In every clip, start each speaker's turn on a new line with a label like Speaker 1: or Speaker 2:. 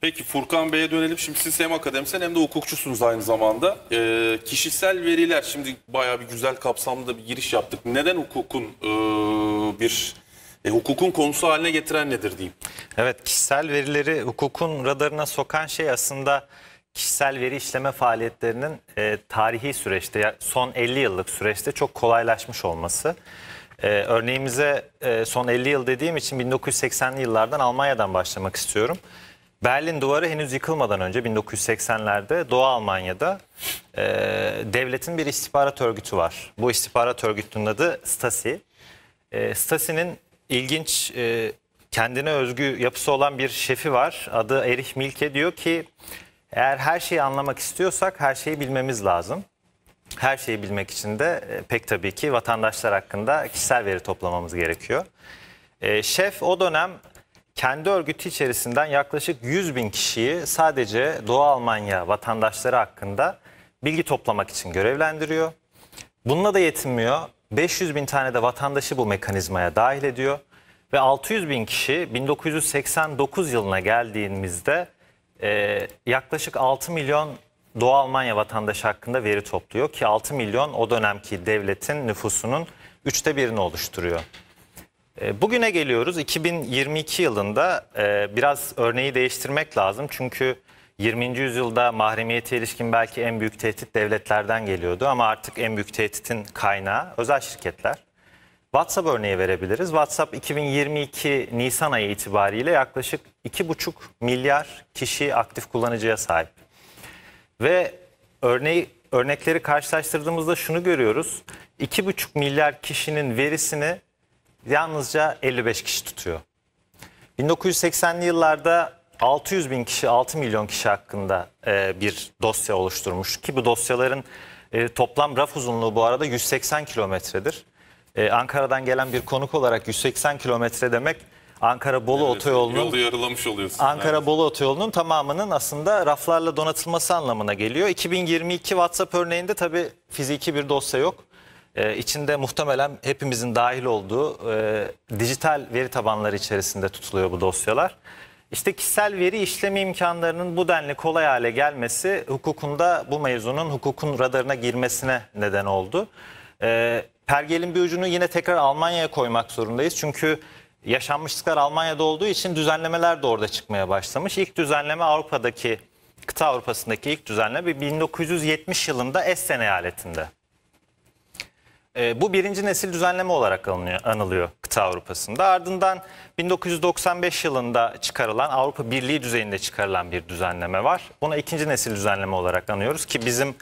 Speaker 1: Peki Furkan Bey'e dönelim. Şimdi siz hem akademisyen hem de hukukçusunuz aynı zamanda. E, kişisel veriler şimdi bayağı bir güzel kapsamlı bir giriş yaptık. Neden hukukun e, bir e, hukukun konusu haline getiren nedir diyeyim? Evet kişisel verileri hukukun radarına sokan şey aslında kişisel veri işleme faaliyetlerinin e, tarihi süreçte son 50 yıllık süreçte çok kolaylaşmış olması. E, örneğimize e, son 50 yıl dediğim için 1980'li yıllardan Almanya'dan başlamak istiyorum. Berlin Duvarı henüz yıkılmadan önce 1980'lerde Doğu Almanya'da e, devletin bir istihbarat örgütü var. Bu istihbarat örgütünün adı Stasi. E, Stasi'nin ilginç e, kendine özgü yapısı olan bir şefi var. Adı Erich Milke diyor ki eğer her şeyi anlamak istiyorsak her şeyi bilmemiz lazım. Her şeyi bilmek için de e, pek tabii ki vatandaşlar hakkında kişisel veri toplamamız gerekiyor. E, şef o dönem kendi örgütü içerisinden yaklaşık 100 bin kişiyi sadece Doğu Almanya vatandaşları hakkında bilgi toplamak için görevlendiriyor. Bununla da yetinmiyor. 500 bin tane de vatandaşı bu mekanizmaya dahil ediyor. Ve 600 bin kişi 1989 yılına geldiğimizde e, yaklaşık 6 milyon Doğu Almanya vatandaşı hakkında veri topluyor ki 6 milyon o dönemki devletin nüfusunun üçte birini oluşturuyor. E, bugüne geliyoruz. 2022 yılında e, biraz örneği değiştirmek lazım. Çünkü 20. yüzyılda mahremiyete ilişkin belki en büyük tehdit devletlerden geliyordu. Ama artık en büyük tehditin kaynağı özel şirketler. WhatsApp örneği verebiliriz. WhatsApp 2022 Nisan ayı itibariyle yaklaşık 2,5 milyar kişi aktif kullanıcıya sahip. Ve örneği örnekleri karşılaştırdığımızda şunu görüyoruz. 2,5 milyar kişinin verisini yalnızca 55 kişi tutuyor. 1980'li yıllarda 600 bin kişi, 6 milyon kişi hakkında e, bir dosya oluşturmuş. Ki bu dosyaların e, toplam raf uzunluğu bu arada 180 kilometredir. E, Ankara'dan gelen bir konuk olarak 180 kilometre demek Ankara Bolu evet, otoyolunun Ankara evet. Bolu otoyolunun tamamının aslında raflarla donatılması anlamına geliyor. 2022 WhatsApp örneğinde tabii fiziki bir dosya yok e, içinde muhtemelen hepimizin dahil olduğu e, dijital veri tabanları içerisinde tutuluyor bu dosyalar. İşte kişisel veri işlemi imkanlarının bu denli kolay hale gelmesi hukukunda bu mevzunun hukukun radarına girmesine neden oldu. E, pergelin bir ucunu yine tekrar Almanya'ya koymak zorundayız. Çünkü yaşanmışlıklar Almanya'da olduğu için düzenlemeler de orada çıkmaya başlamış. İlk düzenleme Avrupa'daki, kıta Avrupa'sındaki ilk düzenleme 1970 yılında Essen eyaletinde e, bu birinci nesil düzenleme olarak anılıyor, anılıyor kıta Avrupa'sında. Ardından 1995 yılında çıkarılan Avrupa Birliği düzeyinde çıkarılan bir düzenleme var. Buna ikinci nesil düzenleme olarak anıyoruz ki bizim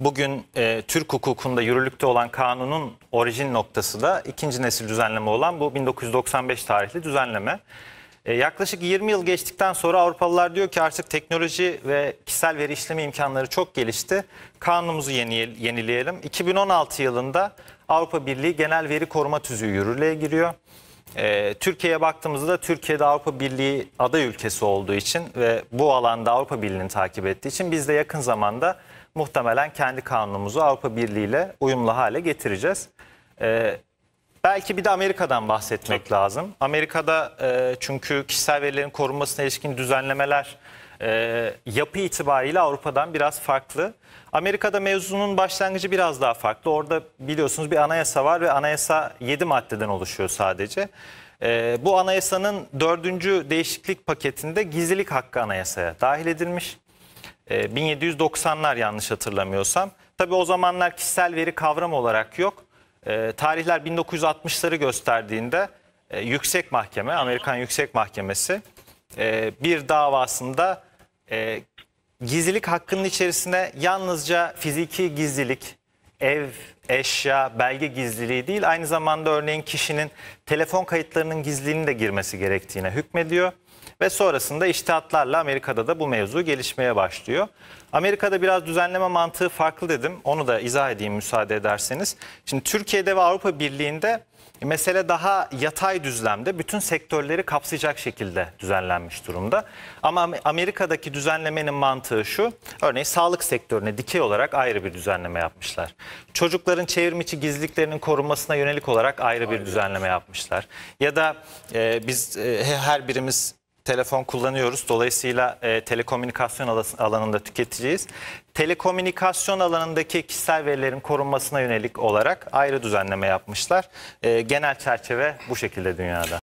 Speaker 1: bugün e, Türk hukukunda yürürlükte olan kanunun orijin noktası da ikinci nesil düzenleme olan bu 1995 tarihli düzenleme. E, yaklaşık 20 yıl geçtikten sonra Avrupalılar diyor ki artık teknoloji ve kişisel veri işleme imkanları çok gelişti. Kanunumuzu yenileyelim. 2016 yılında Avrupa Birliği Genel Veri Koruma Tüzüğü yürürlüğe giriyor. E, Türkiye'ye baktığımızda Türkiye'de Avrupa Birliği aday ülkesi olduğu için ve bu alanda Avrupa Birliği'ni takip ettiği için biz de yakın zamanda muhtemelen kendi kanunumuzu Avrupa Birliği ile uyumlu hale getireceğiz. E, Belki bir de Amerika'dan bahsetmek Çok. lazım. Amerika'da e, çünkü kişisel verilerin korunmasına ilişkin düzenlemeler e, yapı itibariyle Avrupa'dan biraz farklı. Amerika'da mevzunun başlangıcı biraz daha farklı. Orada biliyorsunuz bir anayasa var ve anayasa 7 maddeden oluşuyor sadece. E, bu anayasanın 4. değişiklik paketinde gizlilik hakkı anayasaya dahil edilmiş. E, 1790'lar yanlış hatırlamıyorsam. Tabii o zamanlar kişisel veri kavramı olarak yok. E, tarihler 1960'ları gösterdiğinde e, Yüksek Mahkeme, Amerikan Yüksek Mahkemesi e, bir davasında e, gizlilik hakkının içerisine yalnızca fiziki gizlilik, ev, eşya, belge gizliliği değil aynı zamanda örneğin kişinin telefon kayıtlarının gizliliğinin de girmesi gerektiğine hükmediyor. Ve sonrasında iştihatlarla Amerika'da da bu mevzu gelişmeye başlıyor. Amerika'da biraz düzenleme mantığı farklı dedim. Onu da izah edeyim müsaade ederseniz. Şimdi Türkiye'de ve Avrupa Birliği'nde mesele daha yatay düzlemde bütün sektörleri kapsayacak şekilde düzenlenmiş durumda. Ama Amerika'daki düzenlemenin mantığı şu. Örneğin sağlık sektörüne dikey olarak ayrı bir düzenleme yapmışlar. Çocukların çevrimiçi gizliliklerinin korunmasına yönelik olarak ayrı bir düzenleme yapmışlar. Ya da e, biz e, her birimiz telefon kullanıyoruz. Dolayısıyla e, telekomünikasyon alanında tüketiciyiz. Telekomünikasyon alanındaki kişisel verilerin korunmasına yönelik olarak ayrı düzenleme yapmışlar. E, genel çerçeve bu şekilde dünyada.